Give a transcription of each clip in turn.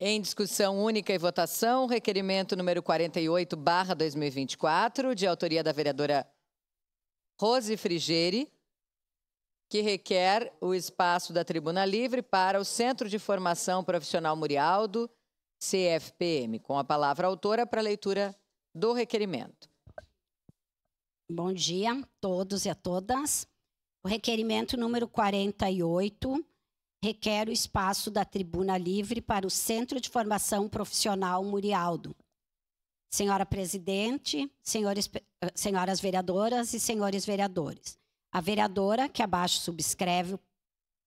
Em discussão única e votação, requerimento número 48, barra 2024, de autoria da vereadora Rose Frigeri, que requer o espaço da Tribuna Livre para o Centro de Formação Profissional Murialdo, CFPM. Com a palavra a autora para a leitura do requerimento. Bom dia a todos e a todas. O requerimento número 48 requer o espaço da tribuna livre para o Centro de Formação Profissional Murialdo. Senhora presidente, senhores, eh, senhoras vereadoras e senhores vereadores. A vereadora, que abaixo subscreve,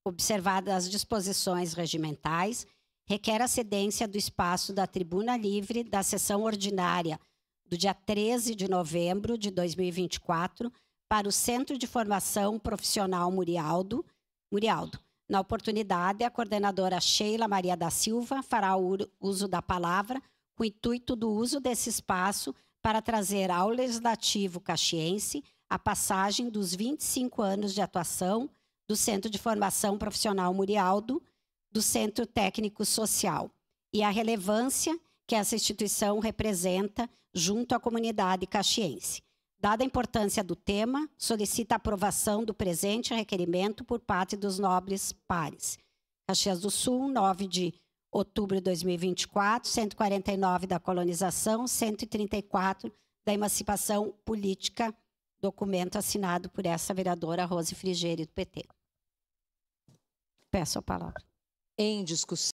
observadas as disposições regimentais, requer a cedência do espaço da tribuna livre da sessão ordinária do dia 13 de novembro de 2024 para o Centro de Formação Profissional Murialdo, Murialdo na oportunidade, a coordenadora Sheila Maria da Silva fará uso da palavra com o intuito do uso desse espaço para trazer ao Legislativo caxiense a passagem dos 25 anos de atuação do Centro de Formação Profissional Murialdo, do Centro Técnico Social, e a relevância que essa instituição representa junto à comunidade caxiense. Dada a importância do tema, solicita a aprovação do presente requerimento por parte dos nobres pares. Caxias do Sul, 9 de outubro de 2024, 149 da colonização, 134 da emancipação política, documento assinado por essa vereadora Rose Frigeri, do PT. Peço a palavra. Em discussão.